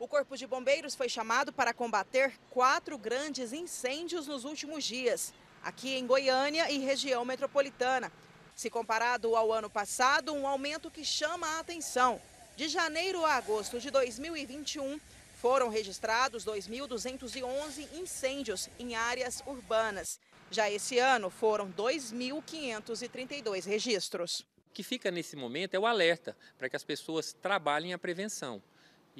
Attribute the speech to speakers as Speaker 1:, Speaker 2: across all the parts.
Speaker 1: O Corpo de Bombeiros foi chamado para combater quatro grandes incêndios nos últimos dias, aqui em Goiânia e região metropolitana. Se comparado ao ano passado, um aumento que chama a atenção. De janeiro a agosto de 2021, foram registrados 2.211 incêndios em áreas urbanas. Já esse ano foram 2.532
Speaker 2: registros. O que fica nesse momento é o alerta para que as pessoas trabalhem a prevenção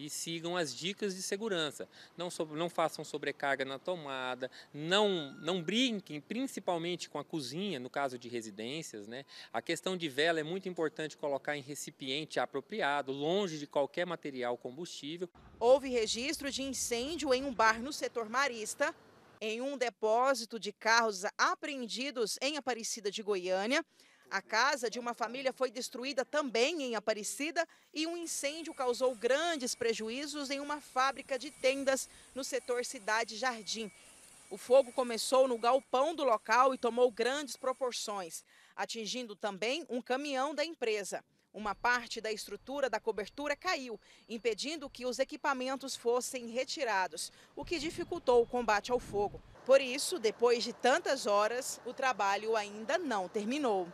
Speaker 2: e sigam as dicas de segurança. Não, não façam sobrecarga na tomada, não, não brinquem, principalmente com a cozinha, no caso de residências. Né? A questão de vela é muito importante colocar em recipiente apropriado, longe de qualquer material combustível.
Speaker 1: Houve registro de incêndio em um bar no setor marista, em um depósito de carros apreendidos em Aparecida de Goiânia. A casa de uma família foi destruída também em Aparecida e um incêndio causou grandes prejuízos em uma fábrica de tendas no setor Cidade Jardim. O fogo começou no galpão do local e tomou grandes proporções, atingindo também um caminhão da empresa. Uma parte da estrutura da cobertura caiu, impedindo que os equipamentos fossem retirados, o que dificultou o combate ao fogo. Por isso, depois de tantas horas, o trabalho ainda não terminou.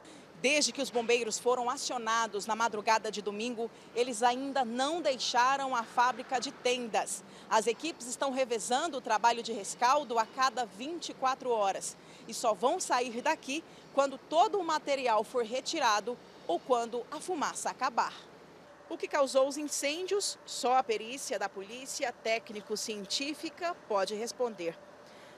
Speaker 1: Desde que os bombeiros foram acionados na madrugada de domingo, eles ainda não deixaram a fábrica de tendas. As equipes estão revezando o trabalho de rescaldo a cada 24 horas e só vão sair daqui quando todo o material for retirado ou quando a fumaça acabar. O que causou os incêndios, só a perícia da polícia técnico-científica pode responder.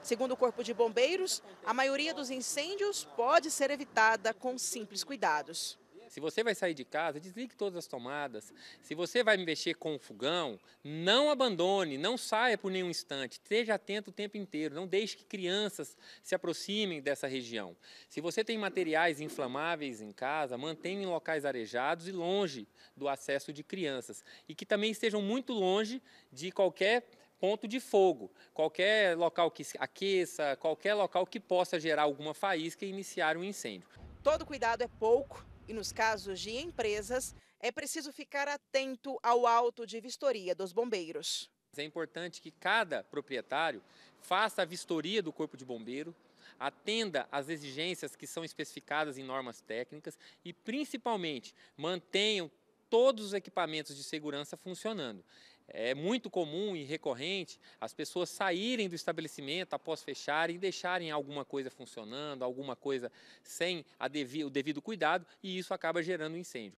Speaker 1: Segundo o Corpo de Bombeiros, a maioria dos incêndios pode ser evitada com simples
Speaker 2: cuidados. Se você vai sair de casa, desligue todas as tomadas. Se você vai mexer com o fogão, não abandone, não saia por nenhum instante. Esteja atento o tempo inteiro. Não deixe que crianças se aproximem dessa região. Se você tem materiais inflamáveis em casa, mantenha em locais arejados e longe do acesso de crianças. E que também estejam muito longe de qualquer ponto de fogo, qualquer local que aqueça, qualquer local que possa gerar alguma faísca e iniciar um incêndio.
Speaker 1: Todo cuidado é pouco e nos casos de empresas é preciso ficar atento ao alto de vistoria
Speaker 2: dos bombeiros. É importante que cada proprietário faça a vistoria do corpo de bombeiro, atenda às exigências que são especificadas em normas técnicas e, principalmente, mantenham todos os equipamentos de segurança funcionando. É muito comum e recorrente as pessoas saírem do estabelecimento após fecharem e deixarem alguma coisa funcionando, alguma coisa sem devi o devido cuidado, e isso acaba gerando incêndio.